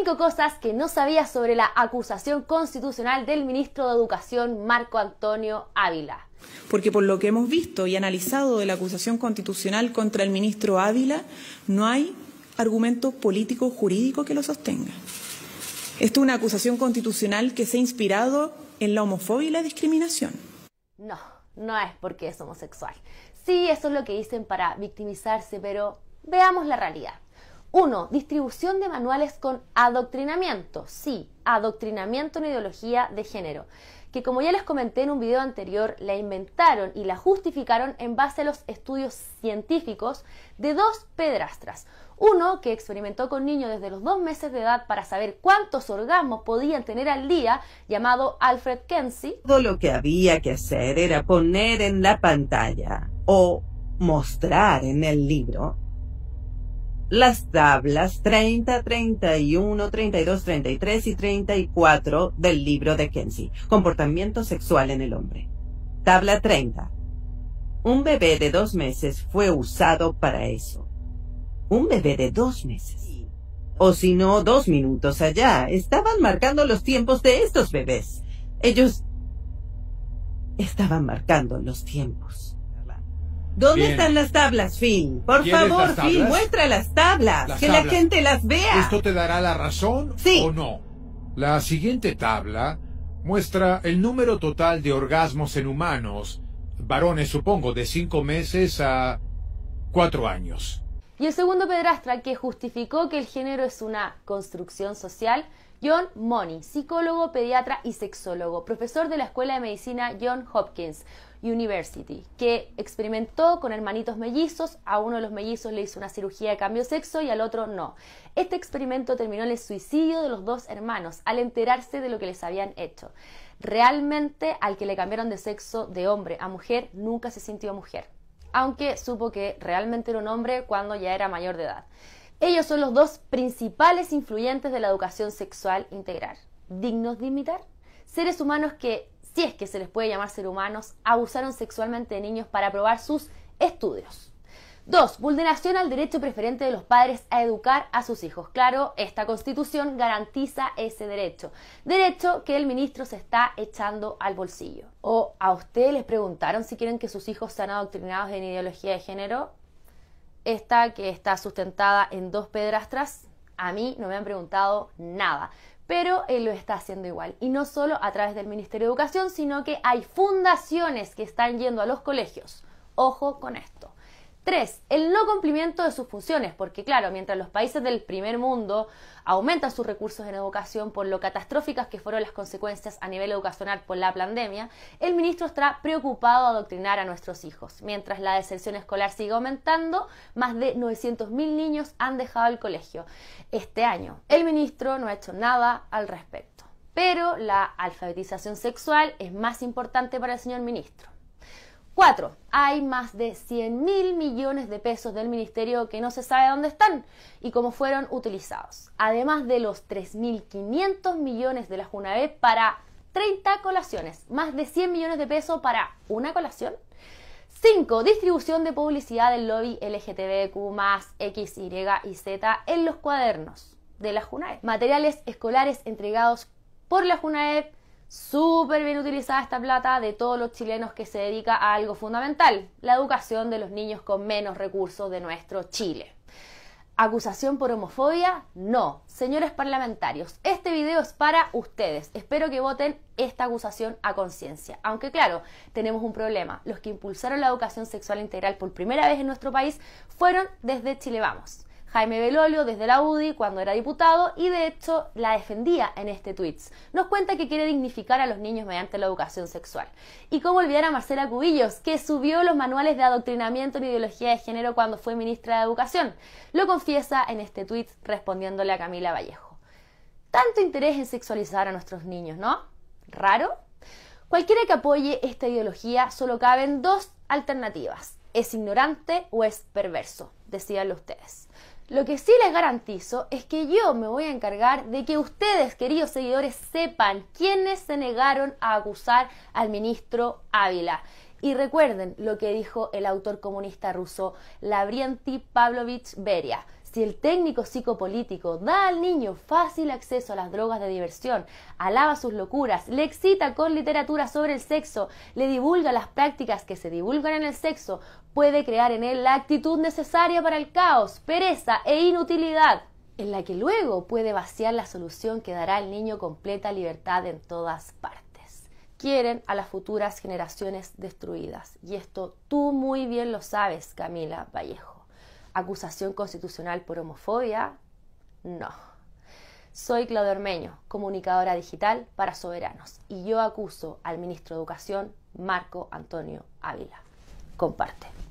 Cinco cosas que no sabía sobre la acusación constitucional del ministro de Educación, Marco Antonio Ávila. Porque por lo que hemos visto y analizado de la acusación constitucional contra el ministro Ávila, no hay argumento político jurídico que lo sostenga. Esto es una acusación constitucional que se ha inspirado en la homofobia y la discriminación. No, no es porque es homosexual. Sí, eso es lo que dicen para victimizarse, pero veamos la realidad. 1. Distribución de manuales con adoctrinamiento. Sí, adoctrinamiento en ideología de género, que como ya les comenté en un video anterior, la inventaron y la justificaron en base a los estudios científicos de dos pedrastras. Uno que experimentó con niños desde los dos meses de edad para saber cuántos orgasmos podían tener al día, llamado Alfred Kenzie. Todo lo que había que hacer era poner en la pantalla o mostrar en el libro las tablas 30, 31, 32, 33 y 34 del libro de Kenzie, Comportamiento sexual en el hombre. Tabla 30. Un bebé de dos meses fue usado para eso. Un bebé de dos meses. O si no, dos minutos allá. Estaban marcando los tiempos de estos bebés. Ellos estaban marcando los tiempos. ¿Dónde están las tablas, Finn? Por favor, Finn, muestra las tablas, que la gente las vea. ¿Esto te dará la razón sí. o no? La siguiente tabla muestra el número total de orgasmos en humanos, varones supongo, de cinco meses a cuatro años. Y el segundo pedrastra que justificó que el género es una construcción social John Money, psicólogo, pediatra y sexólogo, profesor de la Escuela de Medicina John Hopkins University, que experimentó con hermanitos mellizos, a uno de los mellizos le hizo una cirugía de cambio de sexo y al otro no. Este experimento terminó en el suicidio de los dos hermanos al enterarse de lo que les habían hecho. Realmente al que le cambiaron de sexo de hombre a mujer nunca se sintió mujer, aunque supo que realmente era un hombre cuando ya era mayor de edad. Ellos son los dos principales influyentes de la educación sexual integral. ¿Dignos de imitar? Seres humanos que, si es que se les puede llamar ser humanos, abusaron sexualmente de niños para aprobar sus estudios. Dos, Vulneración al derecho preferente de los padres a educar a sus hijos. Claro, esta constitución garantiza ese derecho. Derecho que el ministro se está echando al bolsillo. ¿O a ustedes les preguntaron si quieren que sus hijos sean adoctrinados en ideología de género? Esta que está sustentada en dos pedrastras, a mí no me han preguntado nada, pero él eh, lo está haciendo igual. Y no solo a través del Ministerio de Educación, sino que hay fundaciones que están yendo a los colegios. Ojo con esto. Tres, el no cumplimiento de sus funciones, porque claro, mientras los países del primer mundo aumentan sus recursos en educación por lo catastróficas que fueron las consecuencias a nivel educacional por la pandemia, el ministro estará preocupado a adoctrinar a nuestros hijos. Mientras la deserción escolar sigue aumentando, más de 900.000 niños han dejado el colegio este año. El ministro no ha hecho nada al respecto, pero la alfabetización sexual es más importante para el señor ministro. 4. hay más de 100.000 millones de pesos del ministerio que no se sabe dónde están y cómo fueron utilizados, además de los 3.500 millones de la Junaeb para 30 colaciones, más de 100 millones de pesos para una colación. 5. Distribución de publicidad del lobby LGTBQ más X, Y y Z en los cuadernos de la Junaep. Materiales escolares entregados por la Junaep Súper bien utilizada esta plata de todos los chilenos que se dedica a algo fundamental, la educación de los niños con menos recursos de nuestro Chile. ¿Acusación por homofobia? No. Señores parlamentarios, este video es para ustedes. Espero que voten esta acusación a conciencia. Aunque claro, tenemos un problema. Los que impulsaron la educación sexual integral por primera vez en nuestro país fueron desde Chile Vamos. Jaime Belolio desde la UDI cuando era diputado y de hecho la defendía en este tweet. Nos cuenta que quiere dignificar a los niños mediante la educación sexual. Y cómo olvidar a Marcela Cubillos, que subió los manuales de adoctrinamiento en ideología de género cuando fue ministra de Educación. Lo confiesa en este tweet respondiéndole a Camila Vallejo. Tanto interés en sexualizar a nuestros niños, ¿no? ¿Raro? Cualquiera que apoye esta ideología solo caben dos alternativas. Es ignorante o es perverso, decíanlo ustedes. Lo que sí les garantizo es que yo me voy a encargar de que ustedes, queridos seguidores, sepan quiénes se negaron a acusar al ministro Ávila. Y recuerden lo que dijo el autor comunista ruso Lavrenti Pavlovich Beria. Si el técnico psicopolítico da al niño fácil acceso a las drogas de diversión, alaba sus locuras, le excita con literatura sobre el sexo, le divulga las prácticas que se divulgan en el sexo, puede crear en él la actitud necesaria para el caos, pereza e inutilidad, en la que luego puede vaciar la solución que dará al niño completa libertad en todas partes quieren a las futuras generaciones destruidas. Y esto tú muy bien lo sabes, Camila Vallejo acusación constitucional por homofobia? No. Soy Claudio Ormeño, comunicadora digital para Soberanos, y yo acuso al ministro de Educación, Marco Antonio Ávila. Comparte.